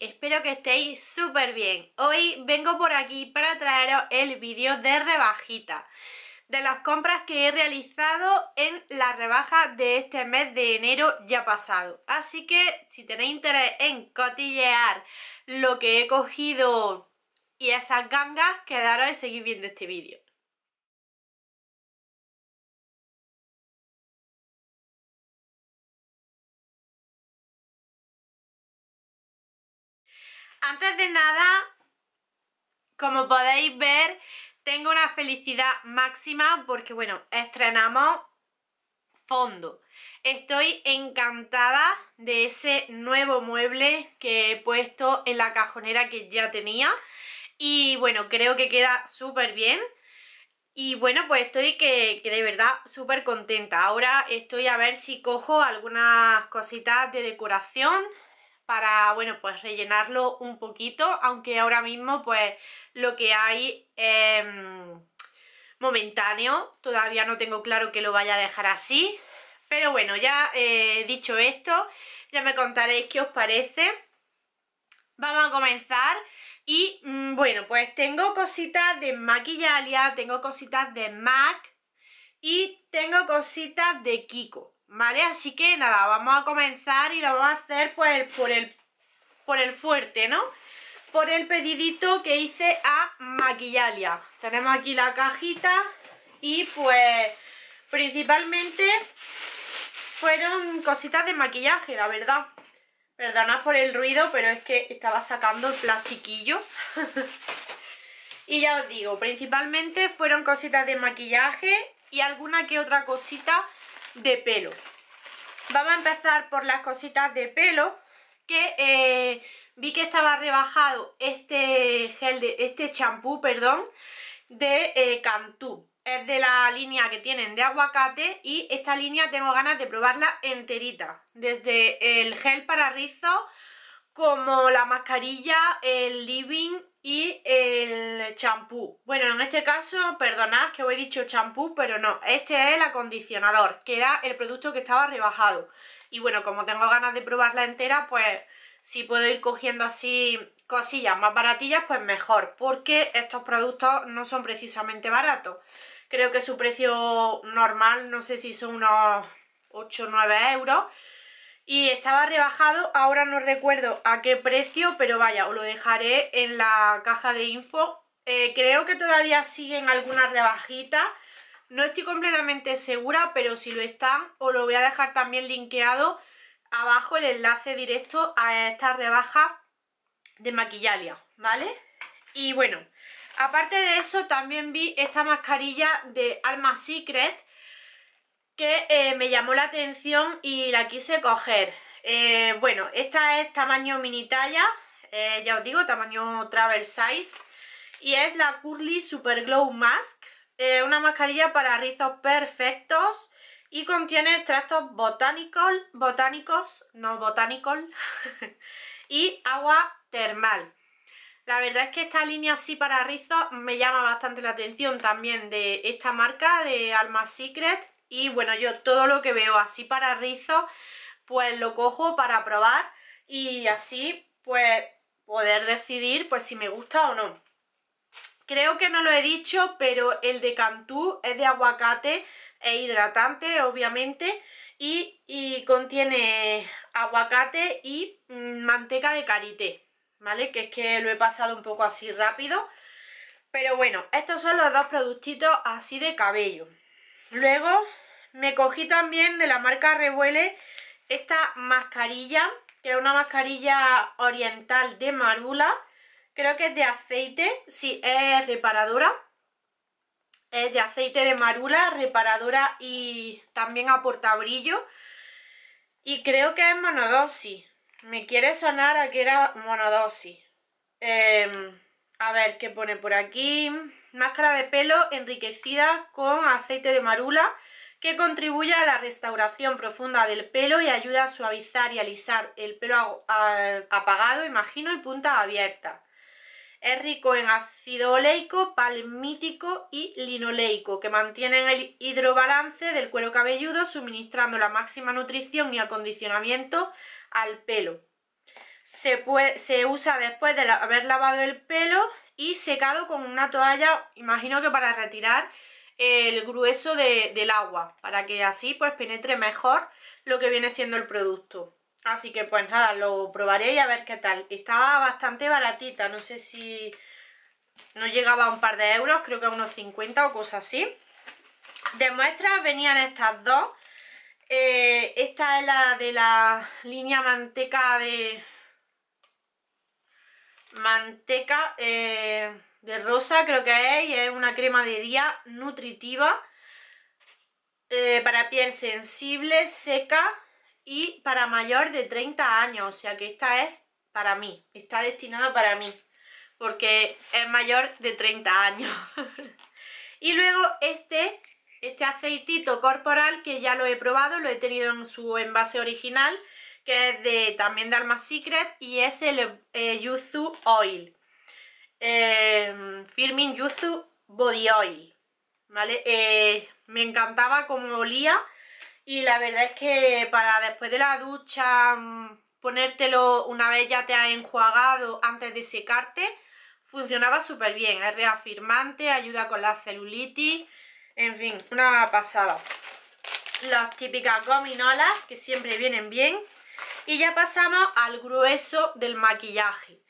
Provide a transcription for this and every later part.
Espero que estéis súper bien. Hoy vengo por aquí para traeros el vídeo de rebajita de las compras que he realizado en la rebaja de este mes de enero ya pasado. Así que si tenéis interés en cotillear lo que he cogido y esas gangas, quedaros y seguir viendo este vídeo. Antes de nada, como podéis ver, tengo una felicidad máxima porque, bueno, estrenamos fondo. Estoy encantada de ese nuevo mueble que he puesto en la cajonera que ya tenía. Y bueno, creo que queda súper bien. Y bueno, pues estoy que, de verdad súper contenta. Ahora estoy a ver si cojo algunas cositas de decoración para, bueno, pues rellenarlo un poquito, aunque ahora mismo pues lo que hay em, momentáneo, todavía no tengo claro que lo vaya a dejar así, pero bueno, ya he eh, dicho esto, ya me contaréis qué os parece. Vamos a comenzar y mm, bueno, pues tengo cositas de Maquillalia, tengo cositas de MAC y tengo cositas de Kiko. ¿vale? Así que nada, vamos a comenzar y lo vamos a hacer pues por el, por el fuerte, ¿no? Por el pedidito que hice a Maquillalia. Tenemos aquí la cajita y pues principalmente fueron cositas de maquillaje, la verdad. Perdonad por el ruido, pero es que estaba sacando el plastiquillo. y ya os digo, principalmente fueron cositas de maquillaje y alguna que otra cosita de pelo vamos a empezar por las cositas de pelo que eh, vi que estaba rebajado este gel de este champú perdón de eh, Cantú es de la línea que tienen de aguacate y esta línea tengo ganas de probarla enterita desde el gel para rizos como la mascarilla, el living, y el champú. Bueno, en este caso, perdonad que os he dicho champú, pero no, este es el acondicionador, que era el producto que estaba rebajado. Y bueno, como tengo ganas de probarla entera, pues si puedo ir cogiendo así cosillas más baratillas, pues mejor, porque estos productos no son precisamente baratos. Creo que su precio normal, no sé si son unos 8 o 9 euros, y estaba rebajado, ahora no recuerdo a qué precio, pero vaya, os lo dejaré en la caja de info. Eh, creo que todavía siguen algunas rebajitas, no estoy completamente segura, pero si lo están, os lo voy a dejar también linkeado abajo el enlace directo a esta rebaja de Maquillalia, ¿vale? Y bueno, aparte de eso también vi esta mascarilla de Alma Secret, que eh, me llamó la atención y la quise coger. Eh, bueno, esta es tamaño mini talla, eh, ya os digo, tamaño travel size. Y es la Curly Super Glow Mask, una mascarilla para rizos perfectos y contiene extractos botánicos, botánicos, no botánicos, y agua termal. La verdad es que esta línea así para rizos me llama bastante la atención también de esta marca de Alma Secret y bueno, yo todo lo que veo así para rizos, pues lo cojo para probar y así pues poder decidir pues si me gusta o no. Creo que no lo he dicho, pero el de Cantú es de aguacate e hidratante, obviamente, y, y contiene aguacate y mm, manteca de karité, ¿vale? Que es que lo he pasado un poco así rápido. Pero bueno, estos son los dos productitos así de cabello. Luego me cogí también de la marca Revuele esta mascarilla, que es una mascarilla oriental de marula. Creo que es de aceite, sí, es reparadora. Es de aceite de marula, reparadora y también aporta brillo. Y creo que es monodosis. Me quiere sonar a que era monodosis. Em, a ver, ¿qué pone por aquí? Máscara de pelo enriquecida con aceite de marula que contribuye a la restauración profunda del pelo y ayuda a suavizar y alisar el pelo apagado, imagino, y punta abierta. Es rico en ácido oleico, palmítico y linoleico, que mantienen el hidrobalance del cuero cabelludo, suministrando la máxima nutrición y acondicionamiento al pelo. Se, usa después de haber lavado el pelo y secado con una toalla, imagino que para retirar el grueso de, del agua para que así pues penetre mejor lo que viene siendo el producto así que pues nada, lo probaré y a ver qué tal estaba bastante baratita, no sé si no llegaba a un par de euros creo que a unos 50 o cosas así de muestras venían estas dos eh, esta es la de la línea manteca de manteca eh de rosa creo que es, y es una crema de día nutritiva eh, para piel sensible, seca y para mayor de 30 años, o sea que esta es para mí, está destinada para mí, porque es mayor de 30 años. y luego este, este aceitito corporal que ya lo he probado, lo he tenido en su envase original, que es de, también de Alma Secret y es el eh, Yuzu Oil. Firming em, Firmin Yuzu Body Oil, ¿vale? Eh, me encantaba como olía y la verdad es que para después de la ducha mm, ponértelo una vez ya te ha enjuagado antes de secarte funcionaba súper bien, es reafirmante, ayuda con la celulitis, en fin, una pasada. Las típicas gominolas que siempre vienen bien. Y ya pasamos al grueso del maquillaje.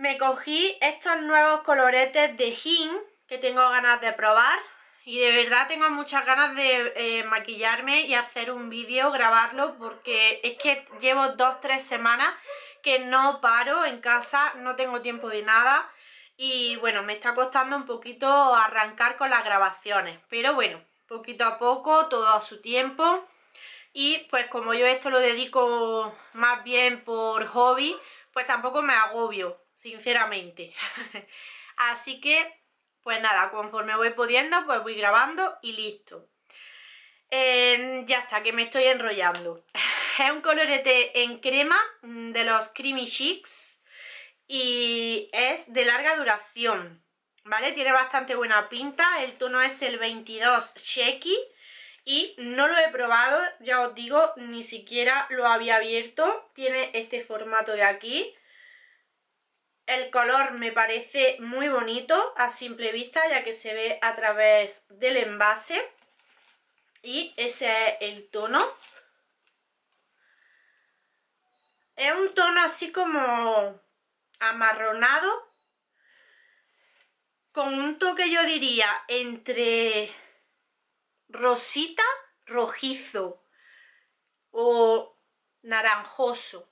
Me cogí estos nuevos coloretes de jim que tengo ganas de probar y de verdad tengo muchas ganas de eh, maquillarme y hacer un vídeo, grabarlo porque es que llevo dos, tres semanas que no paro en casa, no tengo tiempo de nada y bueno, me está costando un poquito arrancar con las grabaciones, pero bueno, poquito a poco, todo a su tiempo y pues como yo esto lo dedico más bien por hobby, pues tampoco me agobio sinceramente. Así que, pues nada, conforme voy pudiendo, pues voy grabando y listo. Em, ya está, que me estoy enrollando. es un colorete en crema mm, de los Creamy Cheeks y es de larga duración, ¿vale? Tiene bastante buena pinta, el tono es el 22 Shaky y no lo he probado, ya os digo, ni siquiera lo había abierto. Tiene este formato de aquí el color me parece muy bonito a simple vista ya que se ve a través del envase y ese es el tono. Es un tono así como amarronado con un toque yo diría entre rosita, rojizo o naranjoso.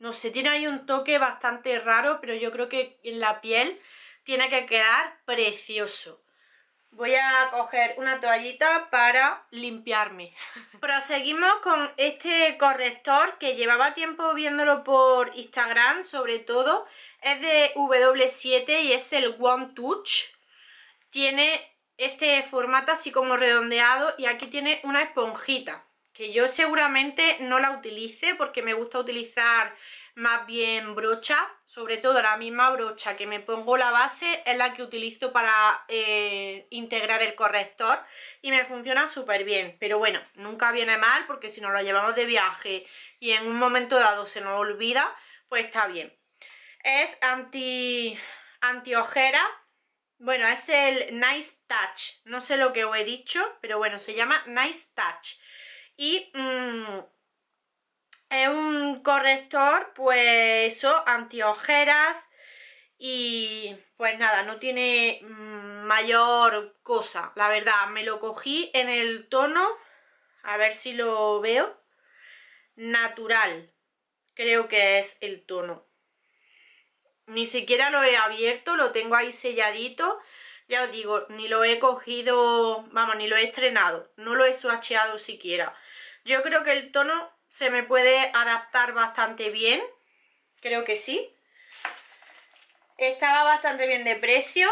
No sé, tiene ahí un toque bastante raro, pero yo creo que en la piel tiene que quedar precioso. Voy a coger una toallita para limpiarme. Proseguimos con este corrector que llevaba tiempo viéndolo por Instagram, sobre todo. Es de W7 y es el One Touch. Tiene este formato así como redondeado y aquí tiene una esponjita que yo seguramente no la utilice porque me gusta utilizar más bien brocha, sobre todo la misma brocha que me pongo la base es la que utilizo para eh, integrar el corrector y me funciona súper bien, pero bueno, nunca viene mal porque si nos lo llevamos de viaje y en un momento dado se nos olvida, pues está bien. Es anti, anti ojera, bueno, es el Nice Touch, no sé lo que os he dicho, pero bueno, se llama Nice Touch y mm, es un corrector, pues eso, antiojeras y pues nada, no tiene mm, mayor cosa, la verdad, me lo cogí en el tono, a ver si lo veo, natural, creo que es el tono. Ni siquiera lo he abierto, lo tengo ahí selladito, ya os digo, ni lo he cogido, vamos, ni lo he estrenado, no lo he swatcheado siquiera. Yo creo que el tono se me puede adaptar bastante bien. Creo que sí. Estaba bastante bien de precio.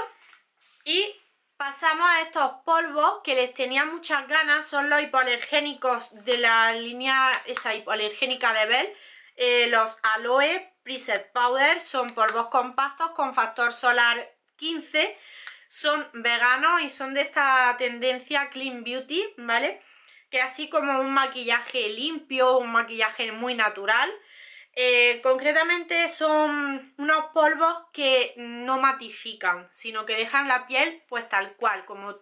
Y pasamos a estos polvos que les tenía muchas ganas. Son los hipoalergénicos de la línea esa hipoalergénica de Bell. Eh, los Aloe Preset Powder. Son polvos compactos con factor solar 15. Son veganos y son de esta tendencia Clean Beauty, ¿vale? que así como un maquillaje limpio, un maquillaje muy natural. Eh, concretamente son unos polvos que no matifican, sino que dejan la piel pues tal cual, como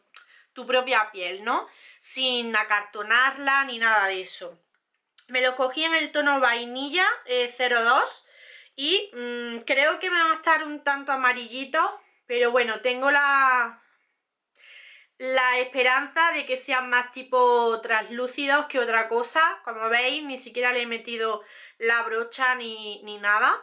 tu propia piel, ¿no? Sin acartonarla ni nada de eso. Me lo cogí en el tono vainilla 02 eh, y mm, creo que me va a estar un tanto amarillito, pero bueno, tengo la, la esperanza de que sean más tipo translúcidos que otra cosa. Como veis, ni siquiera le he metido la brocha ni, ni nada.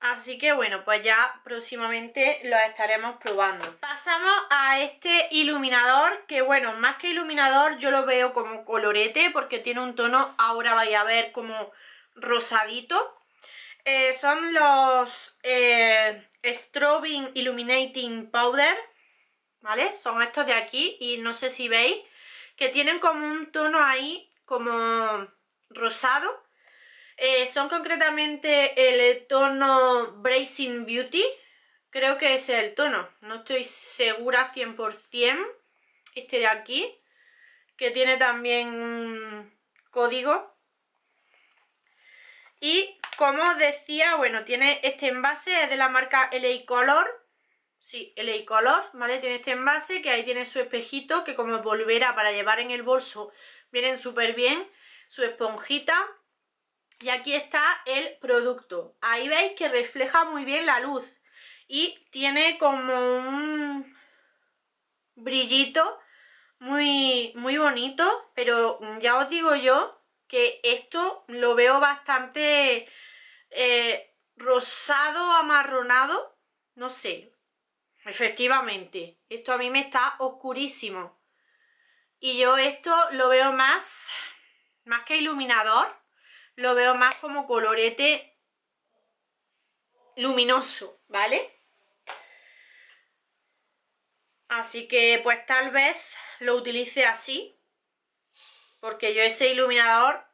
Así que bueno, pues ya próximamente lo estaremos probando. Pasamos a este iluminador, que bueno, más que iluminador yo lo veo como colorete porque tiene un tono, ahora vais a ver, como rosadito. Eh, son los eh, Strobing Illuminating Powder ¿vale? Son estos de aquí y no sé si veis que tienen como un tono ahí como rosado. Eh, son concretamente el tono Bracing Beauty, creo que ese es el tono, no estoy segura 100%, este de aquí, que tiene también un código. Y como os decía, bueno, tiene este envase, es de la marca LA Color, Sí, el color, ¿vale? Tiene este envase que ahí tiene su espejito que como volverá para llevar en el bolso vienen súper bien. Su esponjita. Y aquí está el producto. Ahí veis que refleja muy bien la luz. Y tiene como un brillito muy, muy bonito. Pero ya os digo yo que esto lo veo bastante eh, rosado, amarronado. No sé, Efectivamente, esto a mí me está oscurísimo. Y yo esto lo veo más, más que iluminador, lo veo más como colorete luminoso, ¿vale? Así que pues tal vez lo utilice así, porque yo ese iluminador,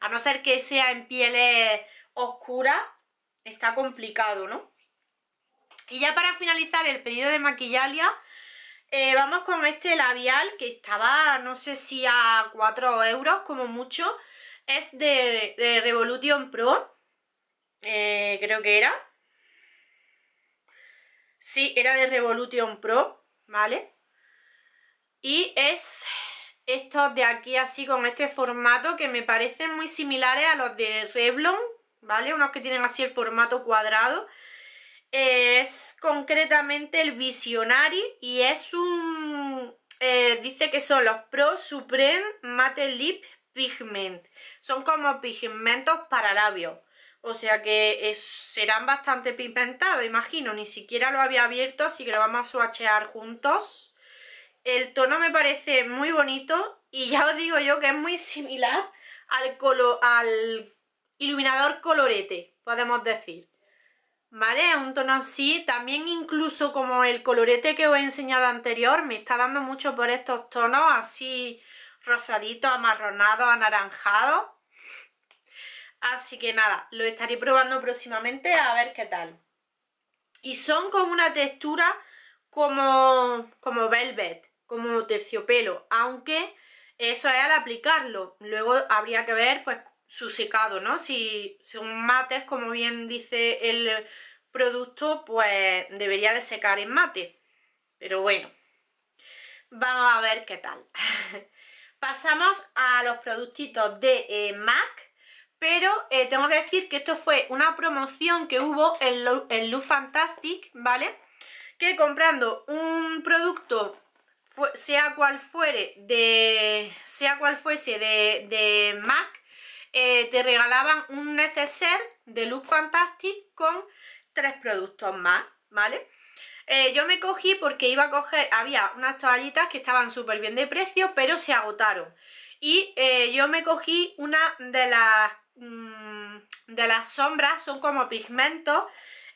a no ser que sea en pieles oscuras, está complicado, ¿no? Y ya para finalizar el pedido de Maquillalia, eh, vamos con este labial que estaba, no sé si a 4 euros como mucho. Es de, Revolution Pro, eh, creo que era. Sí, era de Revolution Pro, ¿vale? Y es estos de aquí así con este formato que me parecen muy similares a los de Revlon, ¿vale? Unos que tienen así el formato cuadrado es concretamente el Visionary y es un... Eh, dice que son los Pro Supreme Matte Lip Pigment. Son como pigmentos para labios. O sea que serán bastante pigmentados, imagino. Ni siquiera lo había abierto, así que lo vamos a swatchear juntos. El tono me parece muy bonito y ya os digo yo que es muy similar al, al iluminador colorete, podemos decir. ¿vale? Un tono así, también incluso como el colorete que os he enseñado anterior, me está dando mucho por estos tonos así rosaditos, amarronados, anaranjados. Así que nada, lo estaré probando próximamente a ver qué tal. Y son con una textura como, como velvet, como terciopelo, aunque eso es al aplicarlo. Luego habría que ver pues su secado, ¿no? Si son mate, como bien dice el producto, pues debería de secar en mate. Pero bueno, vamos a ver qué tal. Pasamos a los productitos de eh, MAC, pero eh, tengo que decir que esto fue una promoción que hubo en, Look Fantastic, ¿vale? Que comprando un producto sea cual fuere de sea cual fuese de, de, Mac eh, te regalaban un neceser de Look Fantastic con tres productos más, ¿vale? Eh, yo me cogí porque iba a coger, había unas toallitas que estaban súper bien de precio, pero se agotaron. Y eh, yo me cogí una de las, mm, de las sombras, son como pigmentos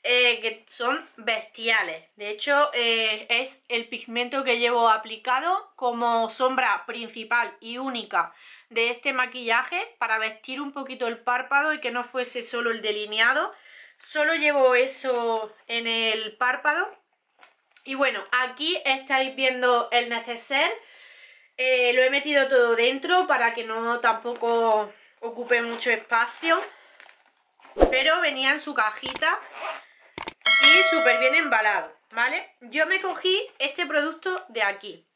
que son bestiales. De hecho, es el pigmento que llevo aplicado como sombra principal y única de este maquillaje para vestir un poquito el párpado y que no fuese solo el delineado. Solo llevo eso en el párpado. Y bueno, aquí estáis viendo el neceser. Eh, lo he metido todo dentro para que no tampoco ocupe mucho espacio. Pero venía en su cajita y súper bien embalado, ¿vale? Yo me cogí este producto de aquí.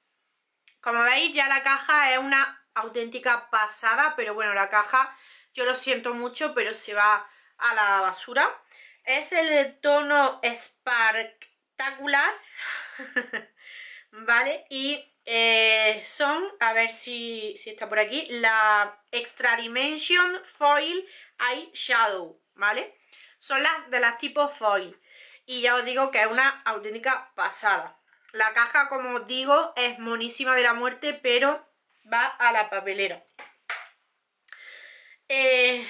Como veis ya la caja es una auténtica pasada, pero bueno, la caja, yo lo siento mucho, pero se va a la basura. Es el tono espectacular, ¿vale? Y eh, son, a ver si, si está por aquí, la Extra Dimension Foil Eye Shadow, ¿vale? Son las de las tipo foil. Y ya os digo que es una auténtica pasada. La caja, como os digo, es monísima de la muerte, pero va a la papelera. Eh,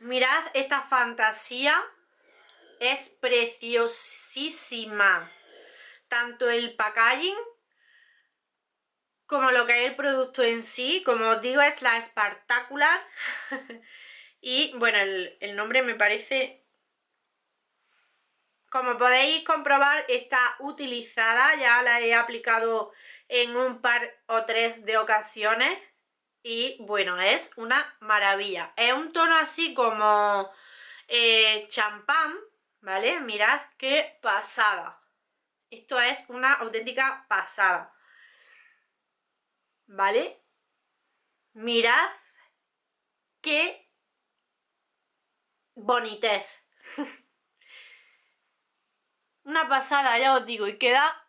mirad, esta fantasía es preciosísima. Tanto el packaging como lo que es el producto en sí. Como os digo, es la Espartacular. y bueno, el, el nombre me parece como podéis comprobar, está utilizada, ya la he aplicado en un par o tres de ocasiones y bueno, es una maravilla. Es un tono así como eh, champán, ¿vale? Mirad qué pasada. Esto es una auténtica pasada. ¿Vale? Mirad qué bonitez. una pasada, ya os digo, y queda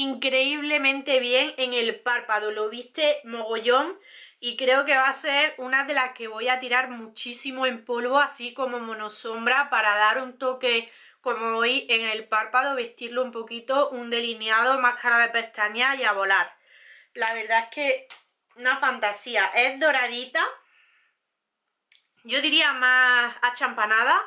increíblemente bien en el párpado, lo viste mogollón y creo que va a ser una de las que voy a tirar muchísimo en polvo, así como monosombra para dar un toque como hoy en el párpado, vestirlo un poquito, un delineado, máscara de pestañas y a volar. La verdad es que una fantasía, es doradita, yo diría más achampanada,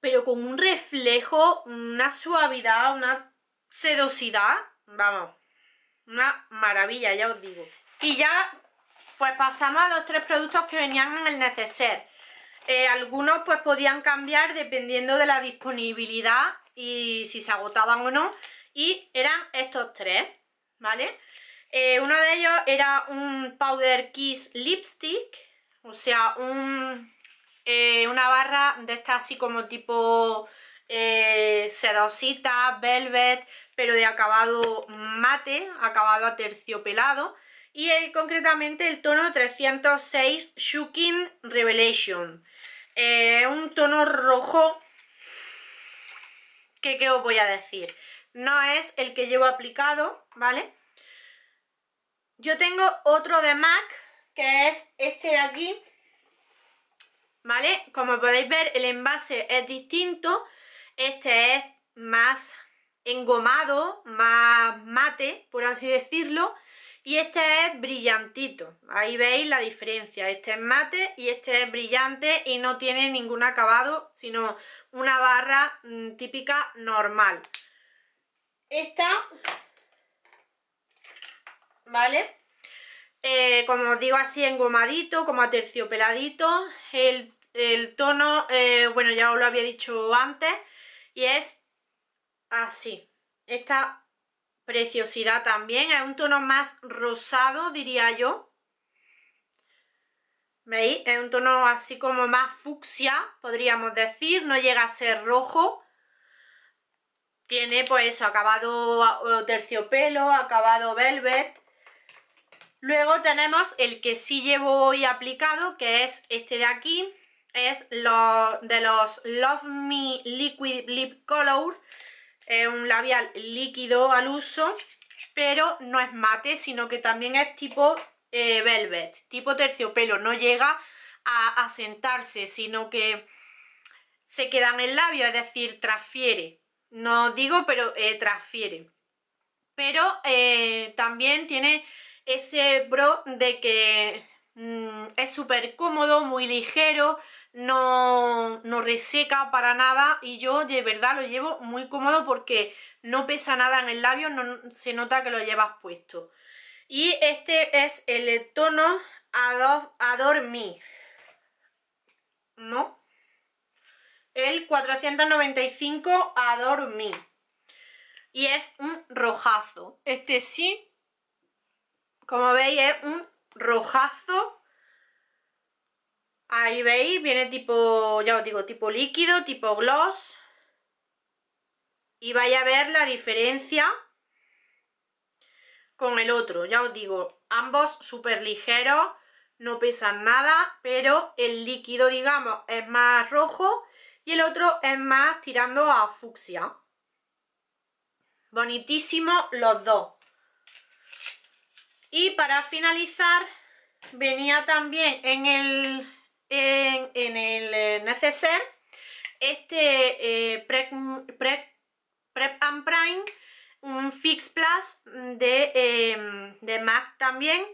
pero con un reflejo, una suavidad, una sedosidad Vamos. Una maravilla, ya os digo. Y ya, pues pasamos a los tres productos que venían en el neceser. Eh, algunos pues podían cambiar dependiendo de la disponibilidad y si se agotaban o no. Y eran estos tres, ¿vale? Eh, uno de ellos era un Powder Kiss Lipstick, o sea, un, eh, una barra de esta así como tipo eh, sedosita, velvet, pero de acabado mate, acabado a terciopelado Y eh, concretamente el tono 306 Shukin Revelation. Eh, un tono rojo que qué os voy a decir. No es el que llevo aplicado, ¿vale? Yo tengo otro de MAC, que es este de aquí, ¿vale? Como podéis ver, el envase es distinto, este es más engomado, más mate, por así decirlo, y este es brillantito. Ahí veis la diferencia, este es mate y este es brillante y no tiene ningún acabado, sino una barra mm, típica normal. Esta, ¿vale? Eh, como os digo así engomadito, como aterciopeladito, el, el tono, eh, bueno ya os lo había dicho antes, y es así. Esta preciosidad también, es un tono más rosado diría yo. ¿Veis? Es un tono así como más fucsia, podríamos decir, no llega a ser rojo. Tiene pues eso, acabado terciopelo, acabado velvet. Luego tenemos el que sí llevo hoy aplicado, que es este de aquí, es lo, de los Love Me Liquid Lip Color, es eh, un labial líquido al uso, pero no es mate, sino que también es tipo eh, velvet, tipo terciopelo, no llega a asentarse, sino que se queda en el labio, es decir, transfiere, no digo, pero eh, transfiere. Pero también tiene ese bro de que mm, es súper cómodo, muy ligero, no, reseca para nada y yo de verdad lo llevo muy cómodo porque no pesa nada en el labio, no, se nota que lo llevas puesto. Y este es el tono Adormi. ¿no? El 495 Adormi. Y es un rojazo. Este sí, como veis, es un rojazo Ahí veis, viene tipo, ya os digo, tipo líquido, tipo gloss. Y vaya a ver la diferencia con el otro. Ya os digo, ambos súper ligeros, no pesan nada, pero el líquido, digamos, es más rojo y el otro es más tirando a fucsia. Bonitísimo los dos. Y para finalizar, venía también en el en, el eh, neceser este eh, Prep, and Prime un Fix Plus de, em, MAC también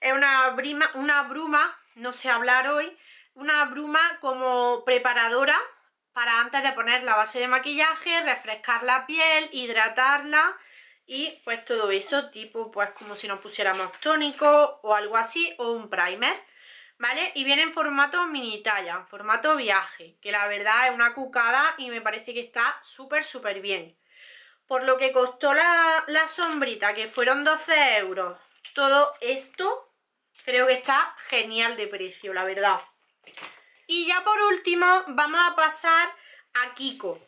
es una, una bruma, no sé hablar hoy una bruma como preparadora para antes de poner la base de maquillaje, refrescar la piel, hidratarla y pues todo eso tipo pues como si nos pusiéramos tónico o algo así o un primer ¿vale? Y viene en formato mini talla, formato viaje, que la verdad es una cucada y me parece que está súper, súper bien. Por lo que costó la, la, sombrita, que fueron 12 euros, todo esto creo que está genial de precio, la verdad. Y ya por último vamos a pasar a Kiko.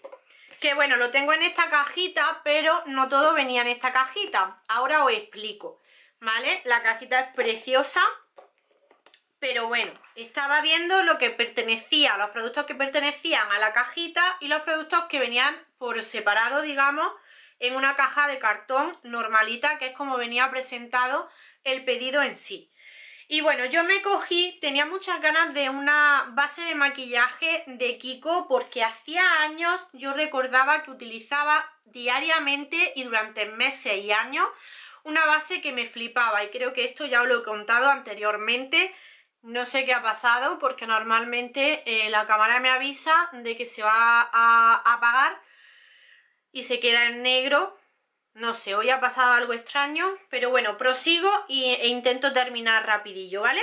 Que bueno, lo tengo en esta cajita, pero no todo venía en esta cajita. Ahora os explico, ¿vale? La cajita es preciosa, pero bueno, estaba viendo lo que pertenecía, los productos que pertenecían a la cajita y los productos que venían por separado, digamos, en una caja de cartón normalita, que es como venía presentado el pedido en sí. Y bueno, yo me cogí, tenía muchas ganas de una base de maquillaje de Kiko porque hacía años yo recordaba que utilizaba diariamente y durante meses y años una base que me flipaba y creo que esto ya os lo he contado anteriormente no sé qué ha pasado porque normalmente eh, la cámara me avisa de que se va a, apagar y se queda en negro. No sé, hoy ha pasado algo extraño, pero bueno, prosigo e intento terminar rapidillo, ¿vale?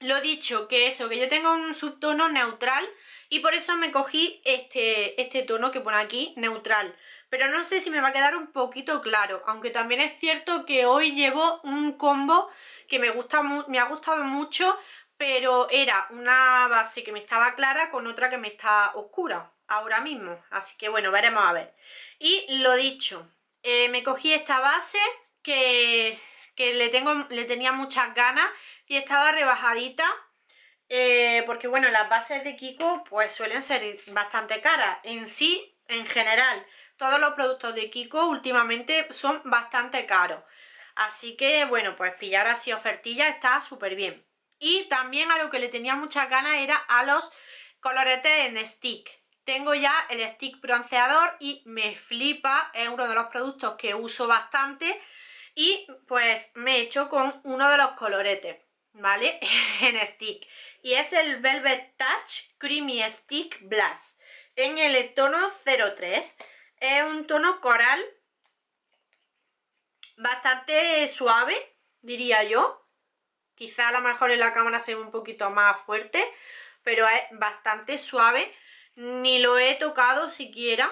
Lo dicho, que eso, que yo tengo un subtono neutral y por eso me cogí este, este tono que pone aquí, neutral. Pero no sé si me va a quedar un poquito claro, aunque también es cierto que hoy llevo un combo que me, gusta me ha gustado mucho, pero era una base que me estaba clara con otra que me está oscura ahora mismo. Así que bueno, veremos a ver. Y lo dicho, eh, me cogí esta base que, le, tengo, le tenía muchas ganas y estaba rebajadita. Eh, porque bueno, las bases de Kiko pues suelen ser bastante caras en sí, en general. Todos los productos de Kiko últimamente son bastante caros. Así que bueno, pues pillar así ofertilla está súper bien. Y también a lo que le tenía muchas ganas era a los coloretes en stick. Tengo ya el stick bronceador y me flipa, es uno de los productos que uso bastante y pues me he hecho con uno de los coloretes, ¿vale? en stick. Y es el Velvet Touch Creamy Stick Blast en el tono 03. Es un tono coral bastante suave, diría yo. Quizá a lo mejor en la cámara se ve un poquito más fuerte, pero es bastante suave. Ni lo he tocado siquiera,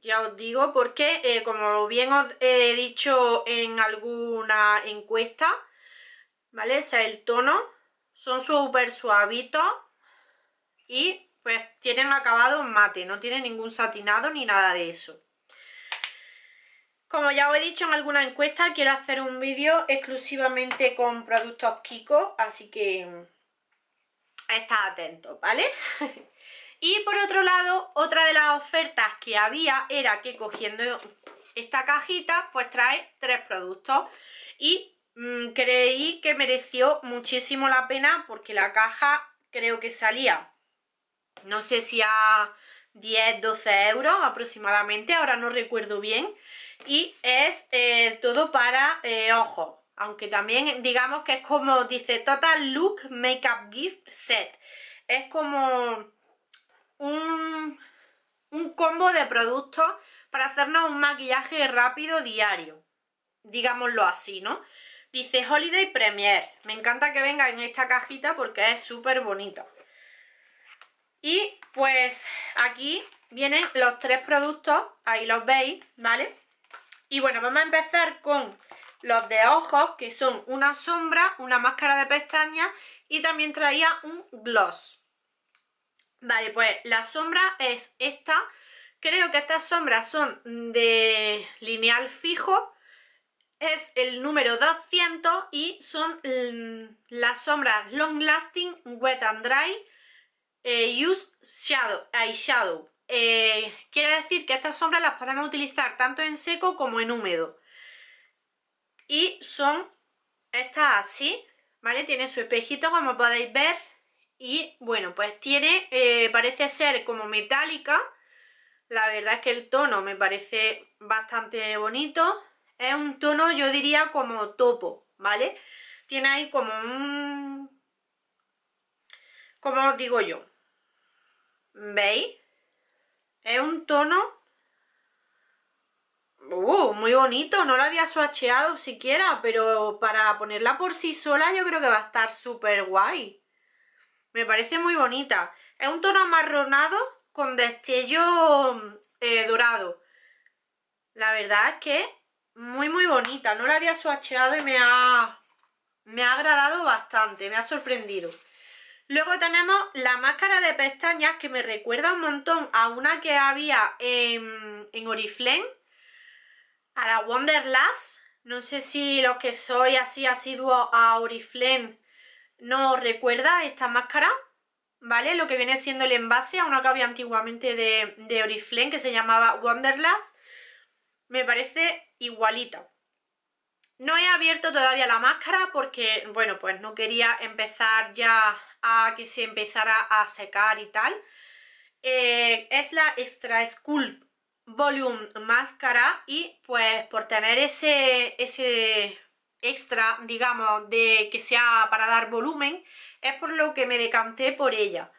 ya os digo, porque eh, como bien os he dicho en alguna encuesta, ¿vale? es el tono. Son súper suavitos y pues tienen acabado mate, no tienen ningún satinado ni nada de eso. Como ya os he dicho en alguna encuesta, quiero hacer un vídeo exclusivamente con productos Kiko, así que mm, estad atento, ¿vale? y por otro lado, otra de las ofertas que había era que cogiendo esta cajita, pues trae tres productos y mm, creí que mereció muchísimo la pena porque la caja creo que salía, no sé si a 10, 12 euros aproximadamente, ahora no recuerdo bien, y es eh, todo para eh, ojos. Aunque también digamos que es como dice Total Look Makeup Gift Set. Es como un, un combo de productos para hacernos un maquillaje rápido diario. Digámoslo así, ¿no? Dice Holiday Premier. Me encanta que venga en esta cajita porque es súper bonita. Y pues aquí vienen los tres productos, ahí los veis, ¿vale? Y bueno, vamos a empezar con los de ojos, que son una sombra, una máscara de pestañas y también traía un gloss. Vale, pues la sombra es esta. Creo que estas sombras son de lineal fijo. Es el número 200 y son las sombras Long Lasting Wet and Dry eh, Use Shadow, Eyeshadow. Eh, quiere decir que estas sombras las podemos utilizar tanto en seco como en húmedo. Y son estas así, ¿vale? Tiene su espejito como podéis ver y bueno, pues tiene, eh, parece ser como metálica. La verdad es que el tono me parece bastante bonito. Es un tono, yo diría, como topo, ¿vale? Tiene ahí como un... Como digo yo. ¿Veis? Es un tono uh, muy bonito, no la había swatcheado siquiera, pero para ponerla por sí sola yo creo que va a estar súper guay. Me parece muy bonita. Es un tono amarronado con destello eh, dorado. La verdad es que muy muy bonita, no la había swatcheado y me ha, me ha agradado bastante, me ha sorprendido. Luego tenemos la máscara de pestañas que me recuerda un montón a una que había en, en Oriflame, a la Wonderlass. No sé si los que soy así asiduo a Oriflame no recuerda esta máscara, ¿vale? Lo que viene siendo el envase a una que había antiguamente de, de Oriflame que se llamaba Wonderlass. Me parece igualita. No he abierto todavía la máscara porque, bueno, pues no quería empezar ya a que se empezara a secar y tal. Eh, es la Extra Sculpt Volume Máscara y pues por tener ese, ese extra, digamos, de que sea para dar volumen, es por lo que me decanté por ella.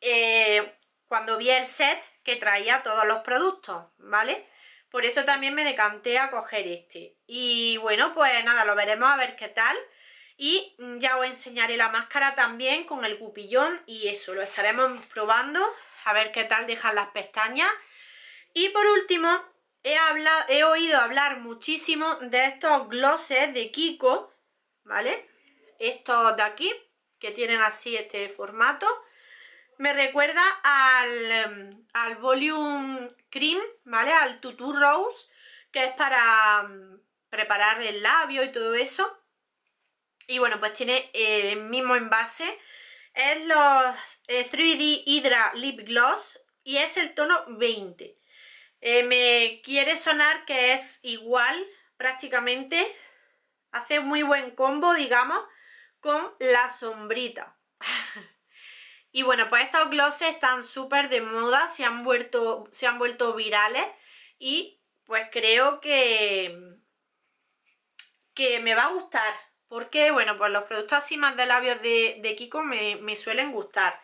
Eh, cuando vi el set que traía todos los productos, ¿vale? Por eso también me decanté a coger este. Y bueno, pues nada, lo veremos a ver qué tal y mm, ya os enseñaré la máscara también con el cupillón y eso, lo estaremos probando a ver qué tal dejan las pestañas y por último he, he oído hablar muchísimo de estos glosses de Kiko ¿vale? estos de aquí que tienen así este formato me recuerda al, em, al Volume Cream, ¿vale? Al Tutu Rose, que es para em, preparar el labio y todo eso. Y bueno, pues tiene eh, el mismo envase. Es los 3D eh, Hydra Lip Gloss y es el tono 20. Eh, me quiere sonar que es igual prácticamente. Hace muy buen combo, digamos, con la sombrita. y bueno, pues estos glosses están súper de moda, se han, vuelto, se han vuelto virales y pues creo que, que me va a gustar. Porque, bueno, pues los productos así más de labios de, Kiko me, suelen gustar.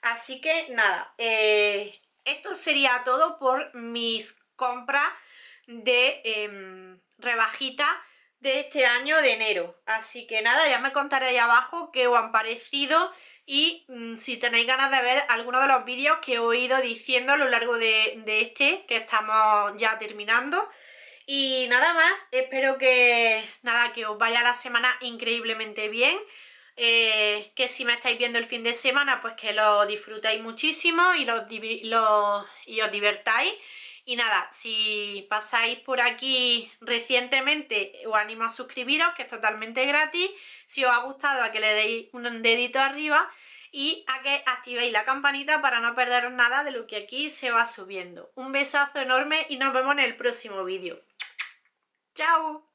Así que, nada, eh, esto sería todo por mis compras de rebajita em, rebajitas de este año de enero. Así que nada, ya me contaré ahí abajo qué os han parecido y mm, si tenéis ganas de ver alguno de los vídeos que he oído diciendo a lo largo de, de este, que estamos ya terminando. Y nada más, espero que nada, que os vaya la semana increíblemente bien. Eh, que si me estáis viendo el fin de semana, pues que lo disfrutéis muchísimo y, y os divertáis. Y nada, si pasáis por aquí recientemente, os animo a suscribiros, que es totalmente gratis. Si os ha gustado, a que le deis un dedito arriba y a que activéis la campanita para no perderos nada de lo que aquí se va subiendo. Un besazo enorme y nos vemos en el próximo vídeo. Tchau!